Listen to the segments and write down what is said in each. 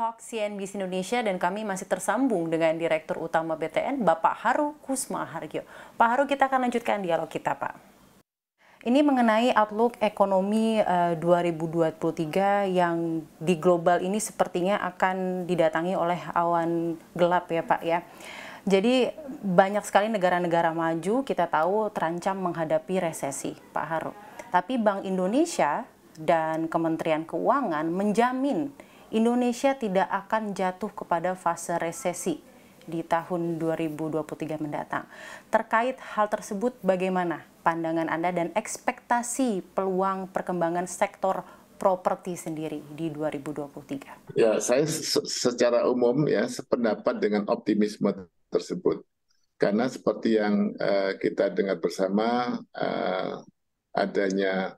Talk CNBC Indonesia dan kami masih tersambung dengan Direktur Utama BTN Bapak Haru Kusma Hargyo. Pak Haru kita akan lanjutkan dialog kita Pak. Ini mengenai outlook ekonomi eh, uh, 2023 yang di global ini sepertinya akan didatangi oleh awan gelap ya Pak ya. Jadi banyak sekali negara-negara maju kita tahu terancam menghadapi resesi Pak Haru. Tapi Bank Indonesia dan Kementerian Keuangan menjamin Indonesia tidak akan jatuh kepada fase resesi di tahun 2023 mendatang. Terkait hal tersebut bagaimana pandangan Anda dan ekspektasi peluang perkembangan sektor properti sendiri di 2023? Ya, saya secara umum ya sependapat dengan optimisme tersebut. Karena seperti yang uh, kita dengar bersama uh, adanya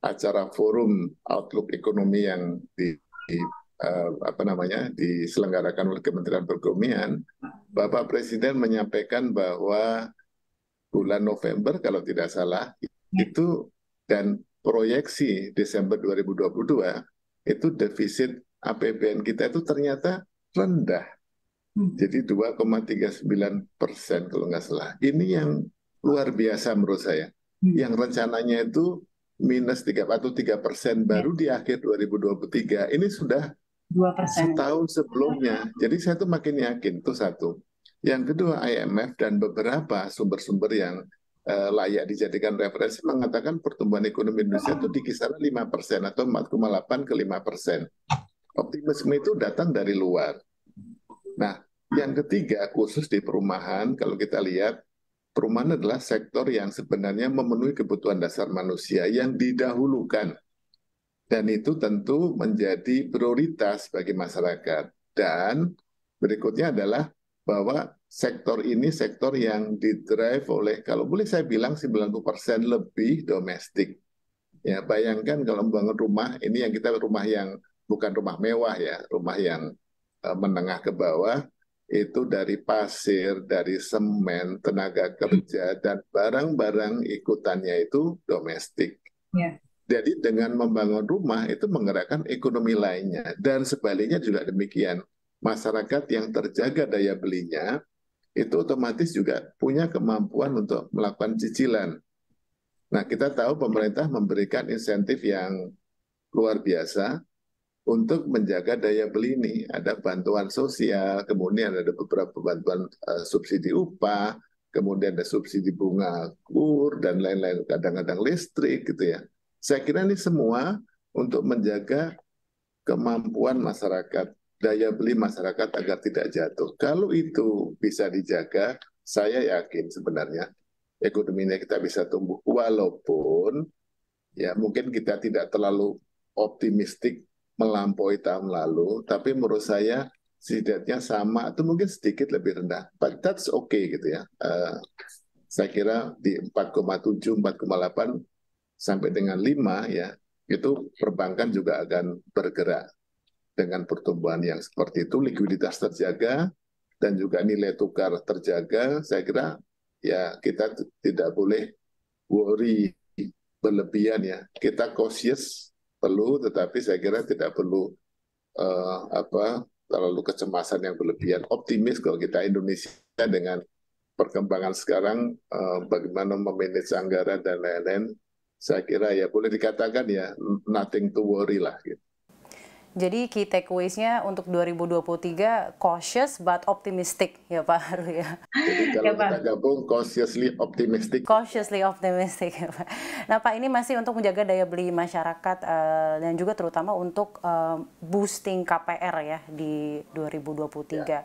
acara forum outlook ekonomi yang di, di uh, apa namanya diselenggarakan oleh Kementerian Perekonomian, hmm. Bapak Presiden menyampaikan bahwa bulan November kalau tidak salah hmm. itu dan proyeksi Desember 2022 itu defisit APBN kita itu ternyata rendah. Hmm. Jadi 2,39 persen kalau nggak salah. Ini yang luar biasa menurut saya. Yang rencananya itu minus 3 atau 3 persen baru ya. di akhir 2023. Ini sudah dua persen. Setahun sebelumnya. Jadi saya tuh makin yakin itu satu. Yang kedua IMF dan beberapa sumber-sumber yang eh, layak dijadikan referensi mengatakan pertumbuhan ekonomi Indonesia itu di kisaran 5 persen atau 4,8 ke 5 persen. Optimisme itu datang dari luar. Nah, yang ketiga khusus di perumahan kalau kita lihat perumahan adalah sektor yang sebenarnya memenuhi kebutuhan dasar manusia yang didahulukan dan itu tentu menjadi prioritas bagi masyarakat. Dan berikutnya adalah bahwa sektor ini sektor yang didrive oleh kalau boleh saya bilang 90% lebih domestik. Ya, bayangkan kalau membangun rumah, ini yang kita rumah yang bukan rumah mewah ya, rumah yang eh, menengah ke bawah itu dari pasir, dari semen, tenaga kerja dan barang-barang ikutannya itu domestik. Yeah. Jadi dengan membangun rumah itu menggerakkan ekonomi lainnya dan sebaliknya juga demikian. Masyarakat yang terjaga daya belinya itu otomatis juga punya kemampuan untuk melakukan cicilan. Nah, kita tahu pemerintah memberikan insentif yang luar biasa untuk menjaga daya beli ini. Ada bantuan sosial, kemudian ada beberapa bantuan uh, subsidi upah, kemudian ada subsidi bunga kur dan lain-lain, kadang-kadang listrik gitu ya. Saya kira ini semua untuk menjaga kemampuan masyarakat, daya beli masyarakat agar tidak jatuh. Kalau itu bisa dijaga, saya yakin sebenarnya ekonominya kita bisa tumbuh. Walaupun ya mungkin kita tidak terlalu optimistik melampaui tahun lalu, tapi menurut saya setidaknya sama atau mungkin sedikit lebih rendah. But that's okay gitu ya. Uh, saya kira di 4,7, 4,8 sampai dengan 5 ya, itu perbankan juga akan bergerak dengan pertumbuhan yang seperti itu likuiditas terjaga dan juga nilai tukar terjaga saya kira ya kita tidak boleh worry berlebihan ya kita cautious perlu tetapi saya kira tidak perlu uh, apa terlalu kecemasan yang berlebihan optimis kalau kita Indonesia dengan perkembangan sekarang uh, bagaimana memanage anggaran dan lain-lain saya kira ya boleh dikatakan ya nothing to worry lah gitu. Jadi key takeaways-nya untuk 2023 cautious but optimistic ya Pak Haru ya. Jadi kalau ya, kita gabung cautiously optimistic. Cautiously optimistic ya Pak. Nah Pak ini masih untuk menjaga daya beli masyarakat uh, dan juga terutama untuk uh, boosting KPR ya di 2023. Ya.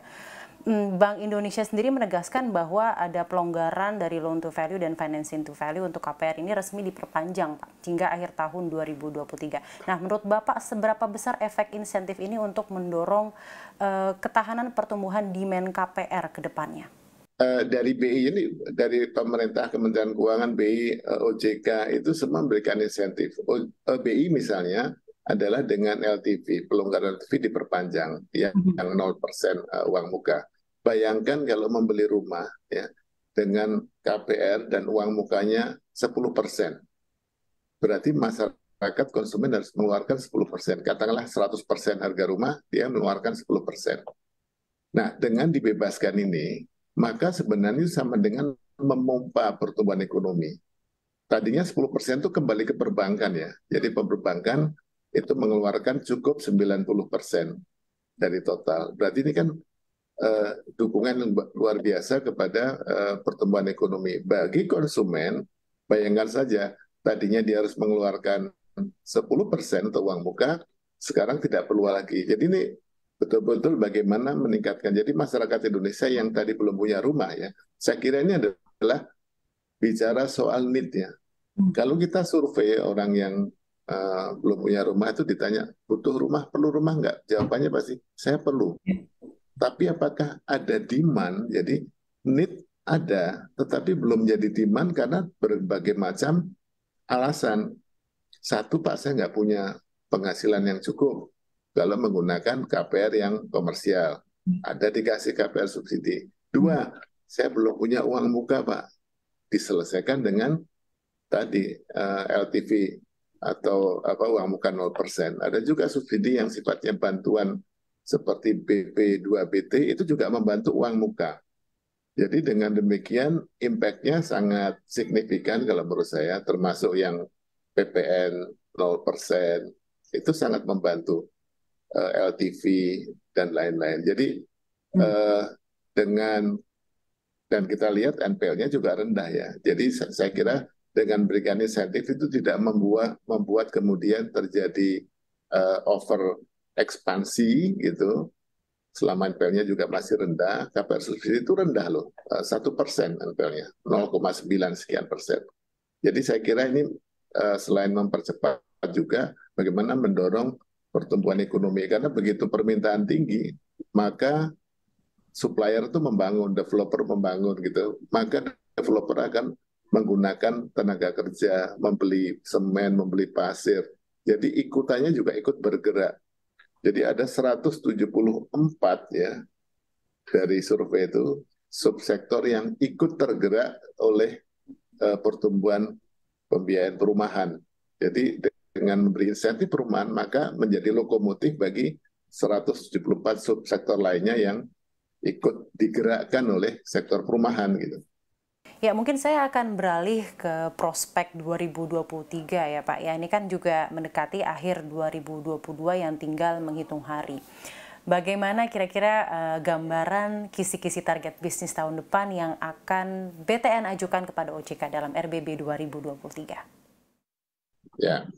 Hmm, Bank Indonesia sendiri menegaskan bahwa ada pelonggaran dari loan to value dan financing to value untuk KPR ini resmi diperpanjang Pak hingga akhir tahun 2023. Nah, menurut Bapak seberapa besar efek insentif ini untuk mendorong uh, ketahanan pertumbuhan demand KPR ke depannya? Uh, dari BI ini dari pemerintah Kementerian Keuangan BI uh, eh, OJK itu semua memberikan insentif. O, uh, BI misalnya adalah dengan LTV, pelonggaran LTV diperpanjang ya mhm. yang 0% eh, uang muka. Bayangkan kalau membeli rumah ya dengan KPR dan uang mukanya 10%. Berarti masyarakat konsumen harus mengeluarkan 10%. Katakanlah 100% harga rumah, dia mengeluarkan 10%. Nah, dengan dibebaskan ini, maka sebenarnya sama dengan memompa pertumbuhan ekonomi. Tadinya 10% itu kembali ke perbankan ya. Jadi perbankan itu mengeluarkan cukup 90 persen dari total. Berarti ini kan uh, dukungan luar biasa kepada uh, pertumbuhan ekonomi. Bagi konsumen, bayangkan saja tadinya dia harus mengeluarkan 10 persen untuk uang muka, sekarang tidak perlu lagi. Jadi ini betul-betul bagaimana meningkatkan. Jadi masyarakat Indonesia yang tadi belum punya rumah ya, saya kira ini adalah bicara soal need ya. Hmm. Kalau kita survei orang yang Eh, belum punya rumah itu ditanya butuh rumah perlu rumah nggak jawabannya pasti saya perlu ya. tapi apakah ada demand jadi need ada tetapi belum jadi demand karena berbagai macam alasan satu pak saya nggak punya penghasilan yang cukup kalau menggunakan KPR yang komersial hmm. ada dikasih KPR subsidi hmm. dua saya belum punya uang muka pak diselesaikan dengan tadi eh, LTV atau apa uang muka 0%. Ada juga subsidi yang sifatnya bantuan seperti BP2BT itu juga membantu uang muka. Jadi dengan demikian impact-nya sangat signifikan kalau menurut saya termasuk yang PPN 0% itu sangat membantu uh, eh, LTV dan lain-lain. Jadi uh, dengan dan kita lihat NPL-nya juga rendah ya. Jadi saya kira dengan berikan insentif itu tidak membuat membuat kemudian terjadi uh, over ekspansi gitu selama NPL-nya juga masih rendah, KPR subsidi itu rendah loh, eh, satu persen NPL-nya, 0,9 sekian persen. Jadi saya kira ini eh, selain mempercepat juga bagaimana mendorong pertumbuhan ekonomi karena begitu permintaan tinggi maka supplier itu membangun, developer membangun gitu, maka developer akan menggunakan tenaga kerja, membeli semen, membeli pasir. Jadi ikutannya juga ikut bergerak. Jadi ada 174 ya dari survei itu subsektor yang ikut tergerak oleh uh, pertumbuhan pembiayaan perumahan. Jadi dengan memberi insentif perumahan maka menjadi lokomotif bagi 174 subsektor lainnya yang ikut digerakkan oleh sektor perumahan gitu. Ya mungkin saya akan beralih ke prospek 2023 ya Pak. Ya ini kan juga mendekati akhir 2022 yang tinggal menghitung hari. Bagaimana kira-kira uh, gambaran kisi-kisi target bisnis tahun depan yang akan BTN ajukan kepada OJK dalam RBB 2023? Ya,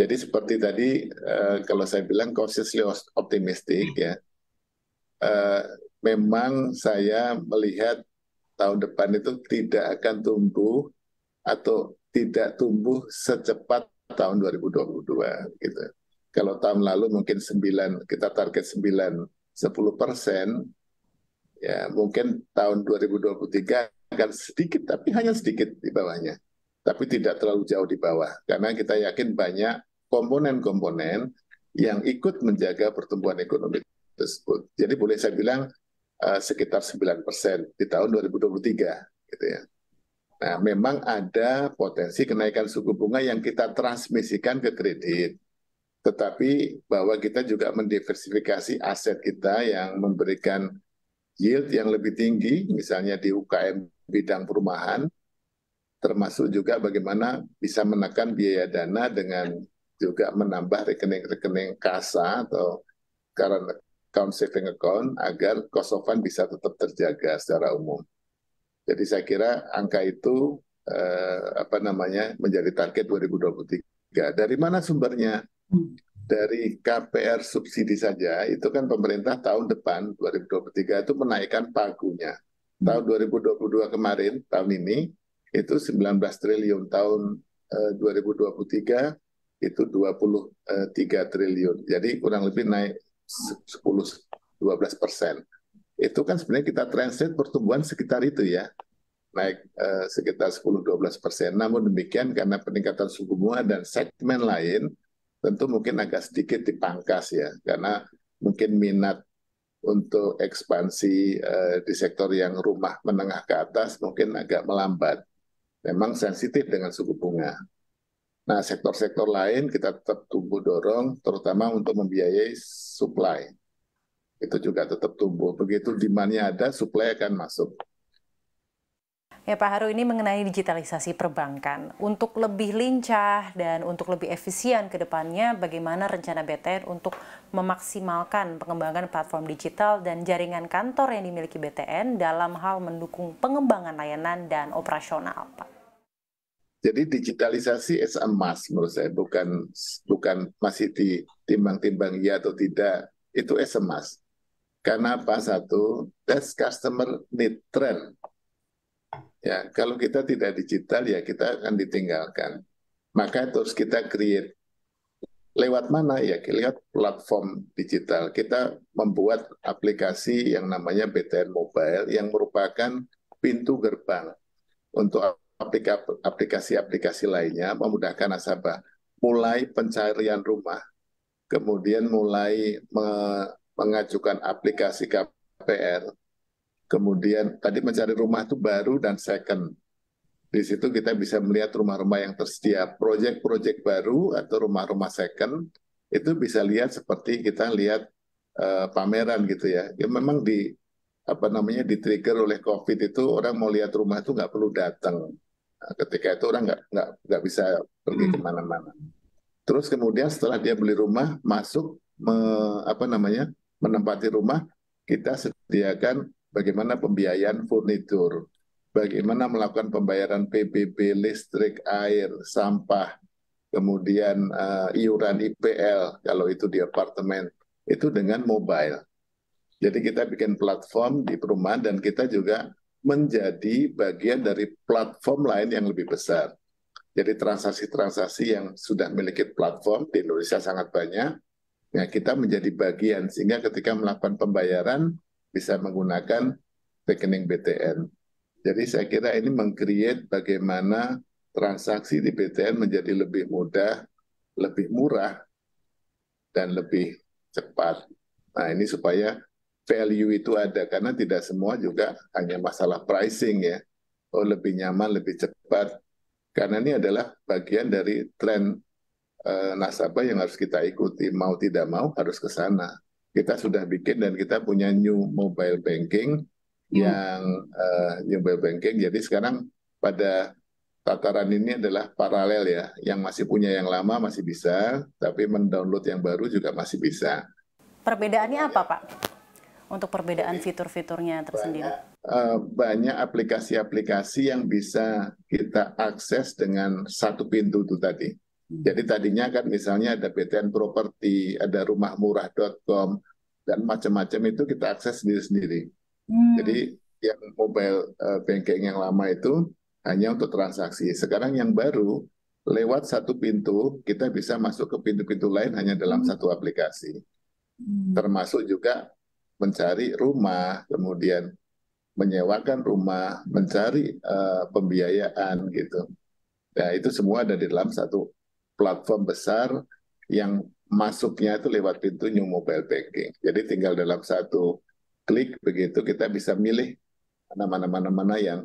jadi seperti tadi uh, kalau saya bilang cautiously optimistic ya, uh, memang saya melihat tahun depan itu tidak akan tumbuh atau tidak tumbuh secepat tahun 2022 gitu. Kalau tahun lalu mungkin 9 kita target 9 10 persen ya mungkin tahun 2023 akan sedikit tapi hanya sedikit di bawahnya tapi tidak terlalu jauh di bawah karena kita yakin banyak komponen-komponen yang ikut menjaga pertumbuhan ekonomi tersebut. Jadi boleh saya bilang uh, sekitar 9 persen di tahun 2023. Gitu ya. Nah, memang ada potensi kenaikan suku bunga yang kita transmisikan ke kredit. Tetapi bahwa kita juga mendiversifikasi aset kita yang memberikan yield yang lebih tinggi, misalnya di UKM bidang perumahan, termasuk juga bagaimana bisa menekan biaya dana dengan juga menambah rekening-rekening kasa atau current account saving account agar cost of fund bisa tetap terjaga secara umum. Jadi saya kira angka itu eh, apa namanya menjadi target 2023. Dari mana sumbernya? Hmm. Dari KPR subsidi saja, itu kan pemerintah tahun depan 2023 itu menaikkan pagunya. Hmm. Tahun 2022 kemarin, tahun ini, itu 19 triliun. Tahun eh, 2023 itu 23 eh, triliun. Jadi kurang lebih naik 10 12 persen. Itu kan sebenarnya kita translate pertumbuhan sekitar itu ya, naik eh, sekitar 10-12 persen. Namun demikian karena peningkatan suku bunga dan segmen lain tentu mungkin agak sedikit dipangkas ya, karena mungkin minat untuk ekspansi eh, di sektor yang rumah menengah ke atas mungkin agak melambat. Memang sensitif dengan suku bunga. Nah, sektor-sektor lain kita tetap tumbuh dorong, terutama untuk membiayai supply. Itu juga tetap tumbuh. Begitu demand-nya ada, supply akan masuk. Ya Pak Haru ini mengenai digitalisasi perbankan. Untuk lebih lincah dan untuk lebih efisien ke depannya, bagaimana rencana BTN untuk memaksimalkan pengembangan platform digital dan jaringan kantor yang dimiliki BTN dalam hal mendukung pengembangan layanan dan operasional, Pak? Jadi digitalisasi is a must menurut saya, bukan bukan masih ditimbang-timbang iya atau tidak, itu is a must. Karena apa? Satu, that's customer need trend. Ya, kalau kita tidak digital ya kita akan ditinggalkan. Maka terus kita create lewat mana ya? lihat platform digital. Kita membuat aplikasi yang namanya BTN Mobile yang merupakan pintu gerbang untuk aplikasi-aplikasi lainnya memudahkan nasabah mulai pencarian rumah, kemudian mulai mengajukan aplikasi KPR, kemudian tadi mencari rumah itu baru dan second. Di situ kita bisa melihat rumah-rumah yang tersedia, proyek-proyek baru atau rumah-rumah second itu bisa lihat seperti kita lihat uh, pameran gitu ya. Ya memang di apa namanya di trigger oleh COVID itu orang mau lihat rumah itu nggak perlu datang ketika itu orang nggak nggak nggak bisa pergi hmm. kemana-mana terus kemudian setelah dia beli rumah masuk me, apa namanya menempati rumah kita sediakan bagaimana pembiayaan furnitur bagaimana melakukan pembayaran PBB listrik air sampah kemudian uh, iuran IPL kalau itu di apartemen itu dengan mobile jadi kita bikin platform di perumahan dan kita juga menjadi bagian dari platform lain yang lebih besar. Jadi transaksi-transaksi yang sudah memiliki platform di Indonesia sangat banyak. Ya, kita menjadi bagian sehingga ketika melakukan pembayaran bisa menggunakan rekening BTN. Jadi saya kira ini mengcreate bagaimana transaksi di BTN menjadi lebih mudah, lebih murah, dan lebih cepat. Nah ini supaya value itu ada karena tidak semua juga hanya masalah pricing ya. Oh lebih nyaman, lebih cepat. Karena ini adalah bagian dari tren eh, nasabah yang harus kita ikuti mau tidak mau harus ke sana. Kita sudah bikin dan kita punya new mobile banking hmm. yang eh, new mobile banking. Jadi sekarang pada tataran ini adalah paralel ya. Yang masih punya yang lama masih bisa, tapi mendownload yang baru juga masih bisa. Perbedaannya apa, Pak? untuk perbedaan fitur-fiturnya tersendiri? Banyak, eh, aplikasi aplikasi-aplikasi yang bisa kita akses dengan satu pintu itu tadi. Hmm. Jadi tadinya kan misalnya ada BTN Property, ada rumahmurah.com, dan macam-macam itu kita akses sendiri-sendiri. Hmm. Jadi yang mobile eh, banking yang lama itu hanya untuk transaksi. Sekarang yang baru, lewat satu pintu, kita bisa masuk ke pintu-pintu lain hanya dalam hmm. satu aplikasi. Hmm. Termasuk juga mencari rumah, kemudian menyewakan rumah, mencari uh, pembiayaan gitu. Nah, itu semua ada di dalam satu platform besar yang masuknya itu lewat pintu new mobile banking. Jadi tinggal dalam satu klik begitu kita bisa milih nama-nama mana yang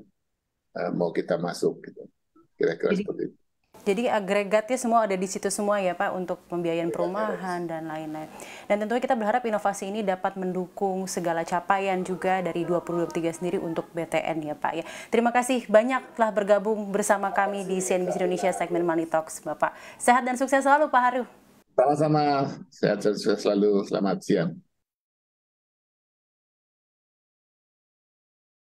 uh, mau kita masuk gitu. Kira-kira seperti itu. Jadi agregatnya semua ada di situ semua ya Pak untuk pembiayaan iya, perumahan dan lain-lain. Dan tentunya kita berharap inovasi ini dapat mendukung segala capaian juga dari 2023 sendiri untuk BTN ya Pak ya. Terima kasih banyak telah bergabung bersama kami di CNBC Indonesia segmen Money Talks Bapak. Sehat dan sukses selalu Pak Haru. Sama-sama, sehat sukses selalu. Selamat siang.